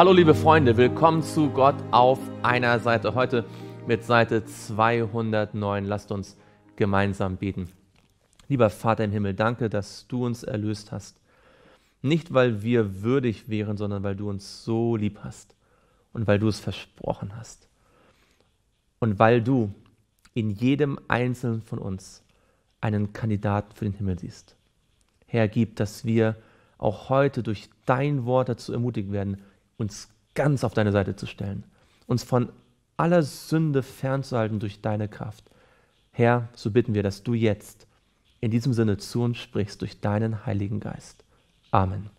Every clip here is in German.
Hallo liebe Freunde, willkommen zu Gott auf einer Seite. Heute mit Seite 209. Lasst uns gemeinsam beten. Lieber Vater im Himmel, danke, dass du uns erlöst hast. Nicht, weil wir würdig wären, sondern weil du uns so lieb hast und weil du es versprochen hast. Und weil du in jedem einzelnen von uns einen Kandidaten für den Himmel siehst. Herr, gib, dass wir auch heute durch dein Wort dazu ermutigt werden, uns ganz auf deine Seite zu stellen, uns von aller Sünde fernzuhalten durch deine Kraft. Herr, so bitten wir, dass du jetzt in diesem Sinne zu uns sprichst durch deinen Heiligen Geist. Amen.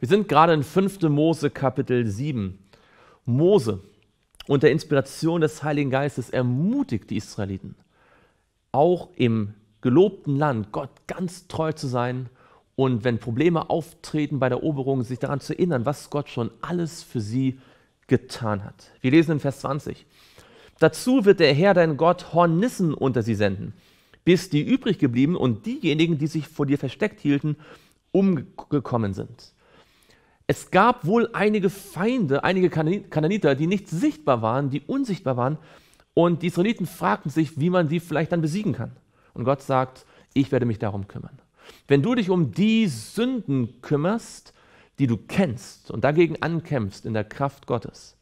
Wir sind gerade in 5. Mose Kapitel 7. Mose unter Inspiration des Heiligen Geistes ermutigt die Israeliten, auch im gelobten Land Gott ganz treu zu sein und wenn Probleme auftreten bei der Oberung, sich daran zu erinnern, was Gott schon alles für sie getan hat. Wir lesen in Vers 20. Dazu wird der Herr dein Gott Hornissen unter sie senden, bis die übrig geblieben und diejenigen, die sich vor dir versteckt hielten, umgekommen sind. Es gab wohl einige Feinde, einige Kananiter, die nicht sichtbar waren, die unsichtbar waren. Und die Israeliten fragten sich, wie man sie vielleicht dann besiegen kann. Und Gott sagt, ich werde mich darum kümmern. Wenn du dich um die Sünden kümmerst, die du kennst und dagegen ankämpfst in der Kraft Gottes,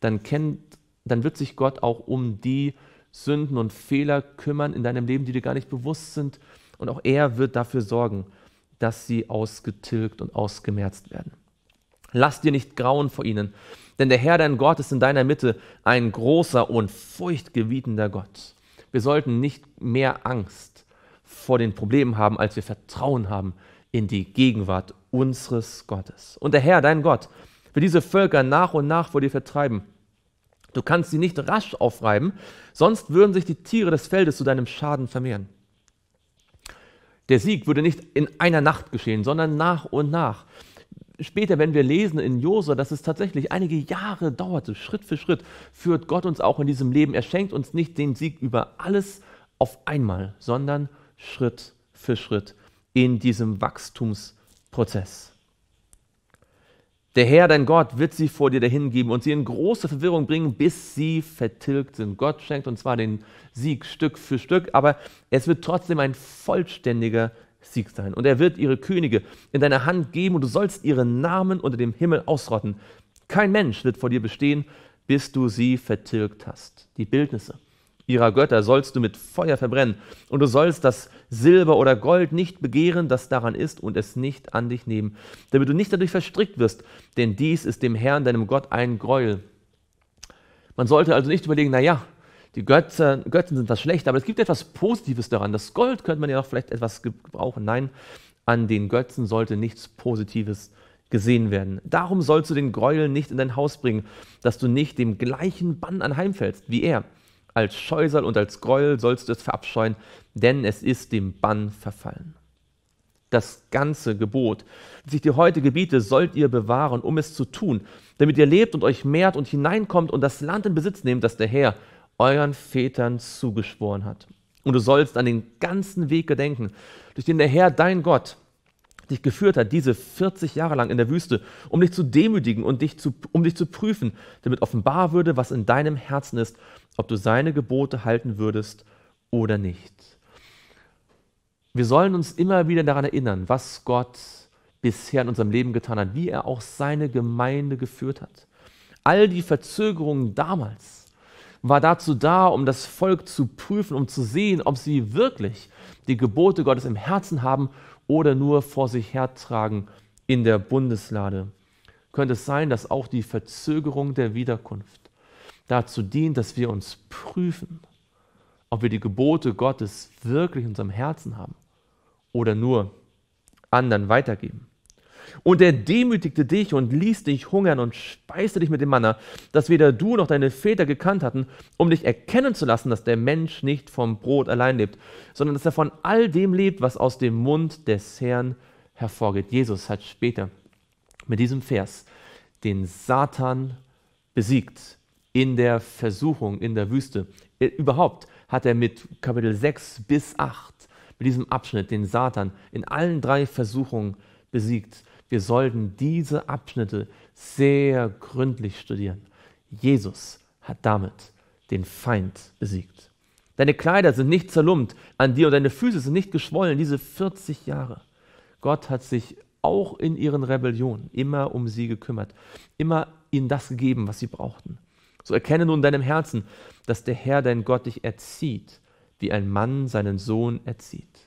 dann, kennt, dann wird sich Gott auch um die Sünden und Fehler kümmern in deinem Leben, die dir gar nicht bewusst sind. Und auch er wird dafür sorgen, dass sie ausgetilgt und ausgemerzt werden. Lass dir nicht grauen vor ihnen, denn der Herr dein Gott ist in deiner Mitte ein großer und furchtgebietender Gott. Wir sollten nicht mehr Angst vor den Problemen haben, als wir Vertrauen haben in die Gegenwart unseres Gottes. Und der Herr, dein Gott, will diese Völker nach und nach vor dir vertreiben. Du kannst sie nicht rasch aufreiben, sonst würden sich die Tiere des Feldes zu deinem Schaden vermehren. Der Sieg würde nicht in einer Nacht geschehen, sondern nach und nach. Später, wenn wir lesen in Josua, dass es tatsächlich einige Jahre dauerte, Schritt für Schritt, führt Gott uns auch in diesem Leben. Er schenkt uns nicht den Sieg über alles auf einmal, sondern Schritt für Schritt in diesem Wachstumsprozess. Der Herr, dein Gott, wird sie vor dir dahingeben und sie in große Verwirrung bringen, bis sie vertilgt sind. Gott schenkt uns zwar den Sieg Stück für Stück, aber es wird trotzdem ein vollständiger Sieg sein. Und er wird ihre Könige in deine Hand geben und du sollst ihre Namen unter dem Himmel ausrotten. Kein Mensch wird vor dir bestehen, bis du sie vertilgt hast. Die Bildnisse ihrer Götter sollst du mit Feuer verbrennen, und du sollst das Silber oder Gold nicht begehren, das daran ist, und es nicht an dich nehmen, damit du nicht dadurch verstrickt wirst, denn dies ist dem Herrn, deinem Gott, ein Gräuel. Man sollte also nicht überlegen, naja, die Götzen, Götzen sind das schlecht, aber es gibt etwas Positives daran. Das Gold könnte man ja auch vielleicht etwas gebrauchen. Nein, an den Götzen sollte nichts Positives gesehen werden. Darum sollst du den Gräuel nicht in dein Haus bringen, dass du nicht dem gleichen Bann anheimfällst wie er. Als Scheusal und als Gräuel sollst du es verabscheuen, denn es ist dem Bann verfallen. Das ganze Gebot, das ich dir heute gebiete, sollt ihr bewahren, um es zu tun, damit ihr lebt und euch mehrt und hineinkommt und das Land in Besitz nehmt, das der Herr euren Vätern zugeschworen hat. Und du sollst an den ganzen Weg gedenken, durch den der Herr, dein Gott, dich geführt hat, diese 40 Jahre lang in der Wüste, um dich zu demütigen und dich zu, um dich zu prüfen, damit offenbar würde, was in deinem Herzen ist ob du seine Gebote halten würdest oder nicht. Wir sollen uns immer wieder daran erinnern, was Gott bisher in unserem Leben getan hat, wie er auch seine Gemeinde geführt hat. All die Verzögerungen damals war dazu da, um das Volk zu prüfen, um zu sehen, ob sie wirklich die Gebote Gottes im Herzen haben oder nur vor sich hertragen in der Bundeslade. Könnte es sein, dass auch die Verzögerung der Wiederkunft dazu dient, dass wir uns prüfen, ob wir die Gebote Gottes wirklich in unserem Herzen haben oder nur anderen weitergeben. Und er demütigte dich und ließ dich hungern und speiste dich mit dem Manner, das weder du noch deine Väter gekannt hatten, um dich erkennen zu lassen, dass der Mensch nicht vom Brot allein lebt, sondern dass er von all dem lebt, was aus dem Mund des Herrn hervorgeht. Jesus hat später mit diesem Vers den Satan besiegt in der Versuchung, in der Wüste. Äh, überhaupt hat er mit Kapitel 6 bis 8, mit diesem Abschnitt, den Satan in allen drei Versuchungen besiegt. Wir sollten diese Abschnitte sehr gründlich studieren. Jesus hat damit den Feind besiegt. Deine Kleider sind nicht zerlumpt an dir und deine Füße sind nicht geschwollen, diese 40 Jahre. Gott hat sich auch in ihren Rebellionen immer um sie gekümmert, immer ihnen das gegeben, was sie brauchten. So erkenne nun in deinem Herzen, dass der Herr dein Gott dich erzieht, wie ein Mann seinen Sohn erzieht.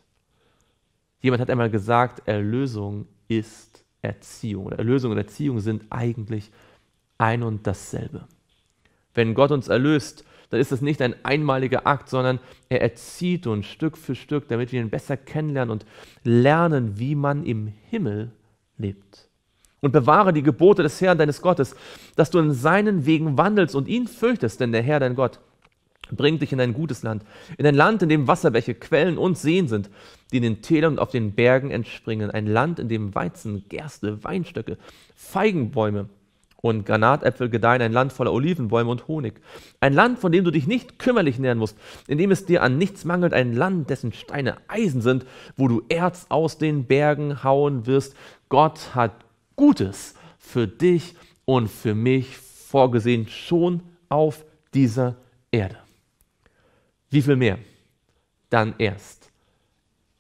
Jemand hat einmal gesagt, Erlösung ist Erziehung. Erlösung und Erziehung sind eigentlich ein und dasselbe. Wenn Gott uns erlöst, dann ist es nicht ein einmaliger Akt, sondern er erzieht uns Stück für Stück, damit wir ihn besser kennenlernen und lernen, wie man im Himmel lebt und bewahre die Gebote des Herrn deines Gottes, dass du in seinen Wegen wandelst und ihn fürchtest, denn der Herr dein Gott bringt dich in ein gutes Land, in ein Land, in dem Wasserbäche, Quellen und Seen sind, die in den Tälern und auf den Bergen entspringen, ein Land, in dem Weizen, Gerste, Weinstöcke, Feigenbäume und Granatäpfel gedeihen, ein Land voller Olivenbäume und Honig, ein Land, von dem du dich nicht kümmerlich nähern musst, in dem es dir an nichts mangelt, ein Land, dessen Steine Eisen sind, wo du Erz aus den Bergen hauen wirst. Gott hat Gutes für dich und für mich vorgesehen, schon auf dieser Erde. Wie viel mehr? Dann erst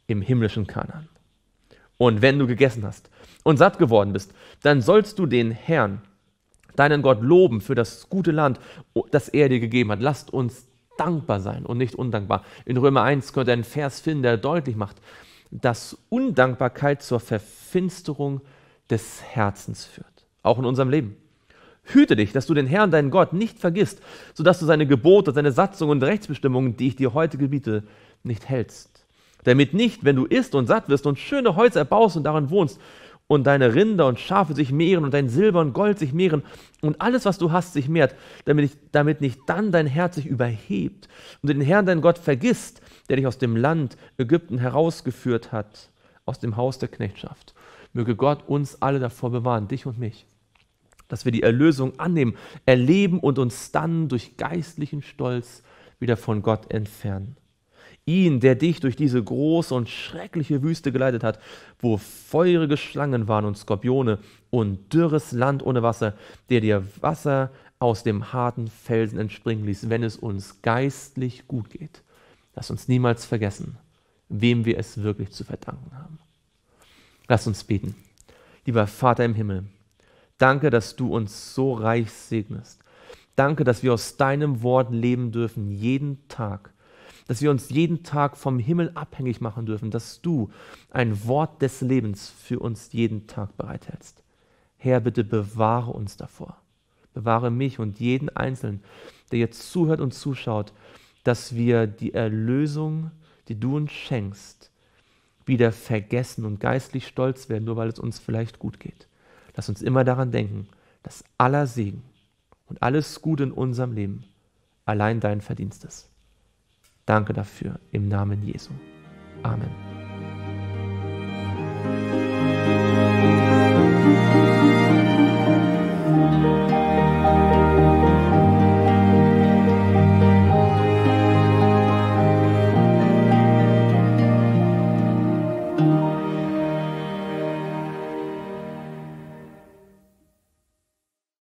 im himmlischen Kanan. Und wenn du gegessen hast und satt geworden bist, dann sollst du den Herrn, deinen Gott, loben für das gute Land, das er dir gegeben hat. Lasst uns dankbar sein und nicht undankbar. In Römer 1 könnt ihr einen Vers finden, der deutlich macht, dass Undankbarkeit zur Verfinsterung des Herzens führt. Auch in unserem Leben. Hüte dich, dass du den Herrn, deinen Gott, nicht vergisst, sodass du seine Gebote, seine Satzungen und Rechtsbestimmungen, die ich dir heute gebiete, nicht hältst. Damit nicht, wenn du isst und satt wirst und schöne Häuser baust und darin wohnst, und deine Rinder und Schafe sich mehren und dein Silber und Gold sich mehren und alles, was du hast, sich mehrt, damit, ich, damit nicht dann dein Herz sich überhebt und den Herrn, dein Gott, vergisst, der dich aus dem Land Ägypten herausgeführt hat, aus dem Haus der Knechtschaft Möge Gott uns alle davor bewahren, dich und mich, dass wir die Erlösung annehmen, erleben und uns dann durch geistlichen Stolz wieder von Gott entfernen. Ihn, der dich durch diese große und schreckliche Wüste geleitet hat, wo feurige Schlangen waren und Skorpione und dürres Land ohne Wasser, der dir Wasser aus dem harten Felsen entspringen ließ, wenn es uns geistlich gut geht. Lass uns niemals vergessen, wem wir es wirklich zu verdanken haben. Lass uns beten. Lieber Vater im Himmel, danke, dass du uns so reich segnest. Danke, dass wir aus deinem Wort leben dürfen, jeden Tag. Dass wir uns jeden Tag vom Himmel abhängig machen dürfen, dass du ein Wort des Lebens für uns jeden Tag bereithältst. Herr, bitte bewahre uns davor. Bewahre mich und jeden Einzelnen, der jetzt zuhört und zuschaut, dass wir die Erlösung, die du uns schenkst, wieder vergessen und geistlich stolz werden, nur weil es uns vielleicht gut geht. Lass uns immer daran denken, dass aller Segen und alles Gute in unserem Leben allein dein Verdienst ist. Danke dafür im Namen Jesu. Amen.